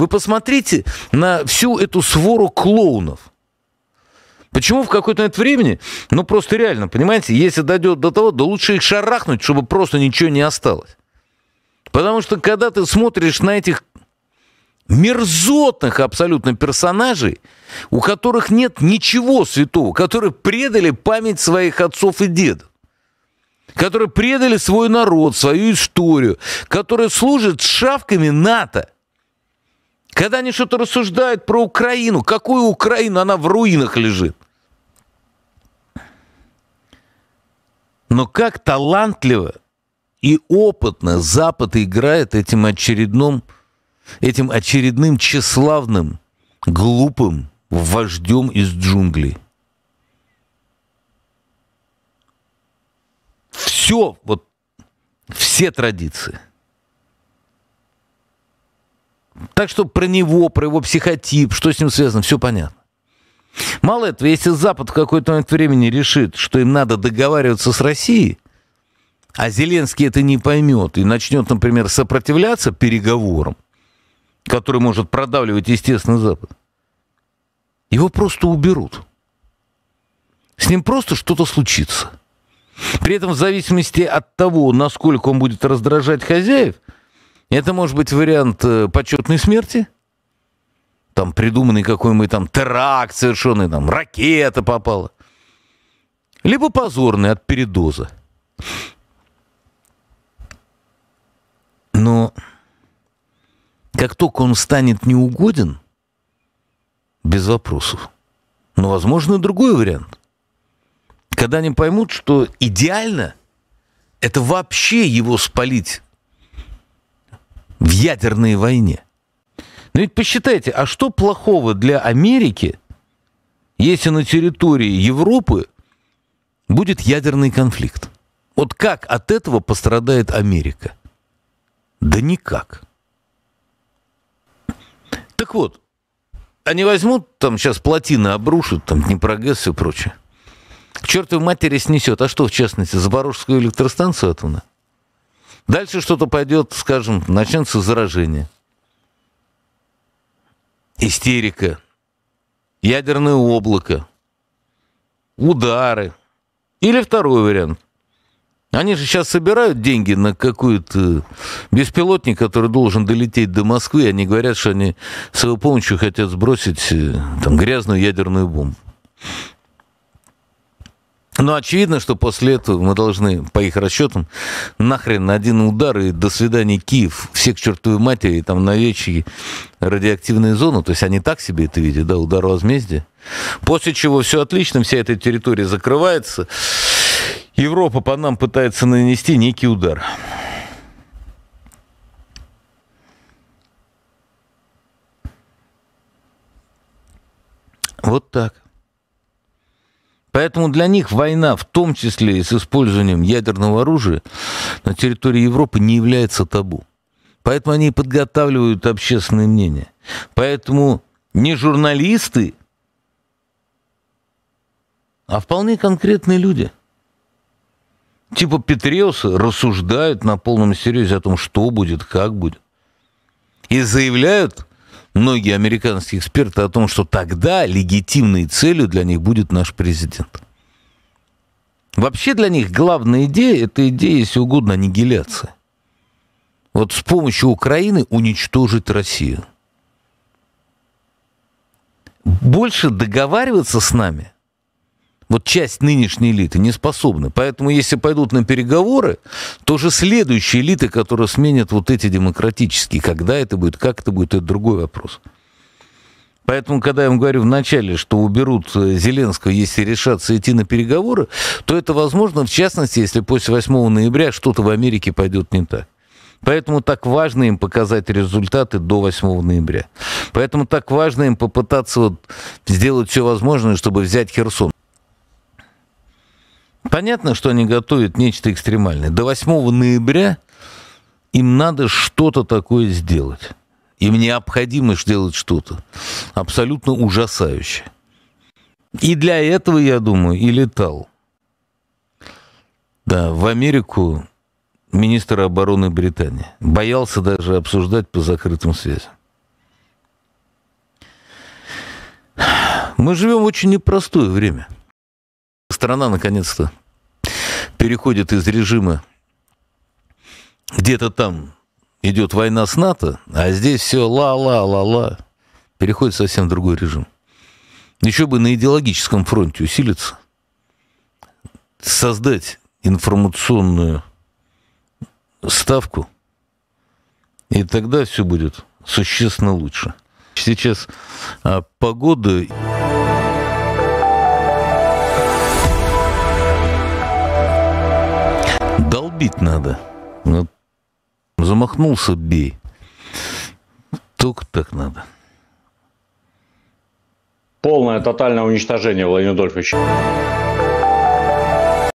Вы посмотрите на всю эту свору клоунов. Почему в какой-то момент времени, ну просто реально, понимаете, если дойдет до того, да лучше их шарахнуть, чтобы просто ничего не осталось. Потому что когда ты смотришь на этих мерзотных абсолютно персонажей, у которых нет ничего святого, которые предали память своих отцов и дедов, которые предали свой народ, свою историю, которые служат шавками НАТО – когда они что-то рассуждают про Украину, какую Украину, она в руинах лежит. Но как талантливо и опытно Запад играет этим очередным, этим очередным тщеславным, глупым вождем из джунглей. Все, вот все традиции – так что про него, про его психотип, что с ним связано, все понятно. Мало этого, если Запад в какой-то момент времени решит, что им надо договариваться с Россией, а Зеленский это не поймет и начнет, например, сопротивляться переговорам, который может продавливать, естественно, Запад, его просто уберут. С ним просто что-то случится. При этом в зависимости от того, насколько он будет раздражать хозяев – это может быть вариант э, почетной смерти, там придуманный какой-нибудь там теракт совершенный, там ракета попала. Либо позорный от передоза. Но как только он станет неугоден, без вопросов. Но, возможно, и другой вариант. Когда они поймут, что идеально это вообще его спалить ядерной войне. Но ну ведь посчитайте, а что плохого для Америки, если на территории Европы будет ядерный конфликт? Вот как от этого пострадает Америка? Да никак. Так вот, они возьмут, там сейчас плотины обрушат, там Днепрогэс и прочее. К чертовой матери снесет. А что, в частности, Запорожскую электростанцию атомную? Дальше что-то пойдет, скажем, начнется заражение. Истерика. Ядерное облако. Удары. Или второй вариант. Они же сейчас собирают деньги на какой-то беспилотник, который должен долететь до Москвы. И они говорят, что они с его помощью хотят сбросить э, там, грязную ядерную бомбу. Но очевидно, что после этого мы должны, по их расчетам, нахрен на один удар и до свидания Киев, все к чертовой матери, там навечьи радиоактивные зоны. То есть они так себе это видят, да, удар возмездия. После чего все отлично, вся эта территория закрывается. Европа по нам пытается нанести некий удар. Вот так. Поэтому для них война, в том числе и с использованием ядерного оружия, на территории Европы не является табу. Поэтому они подготавливают общественное мнение. Поэтому не журналисты, а вполне конкретные люди. Типа Петреуса рассуждают на полном серьезе о том, что будет, как будет. И заявляют многие американские эксперты о том, что тогда легитимной целью для них будет наш президент. Вообще для них главная идея – это идея, если угодно, аннигиляции. Вот с помощью Украины уничтожить Россию. Больше договариваться с нами – вот часть нынешней элиты не способны. Поэтому если пойдут на переговоры, то же следующие элиты, которые сменят вот эти демократические, когда это будет, как это будет, это другой вопрос. Поэтому, когда я вам говорю вначале, что уберут э, Зеленского, если решатся идти на переговоры, то это возможно, в частности, если после 8 ноября что-то в Америке пойдет не так. Поэтому так важно им показать результаты до 8 ноября. Поэтому так важно им попытаться вот сделать все возможное, чтобы взять Херсон. Понятно, что они готовят нечто экстремальное. До 8 ноября им надо что-то такое сделать. Им необходимо сделать что-то абсолютно ужасающее. И для этого, я думаю, и летал. Да, в Америку министр обороны Британии. Боялся даже обсуждать по закрытым связям. Мы живем в очень непростое время – Страна, наконец-то, переходит из режима где-то там идет война с НАТО, а здесь все ла-ла-ла-ла. Переходит совсем в другой режим. Еще бы на идеологическом фронте усилиться. Создать информационную ставку, и тогда все будет существенно лучше. Сейчас а, погода... бить надо. Вот. Ну, замахнулся, бей. Только так надо. Полное тотальное уничтожение, Владимир Дольфович.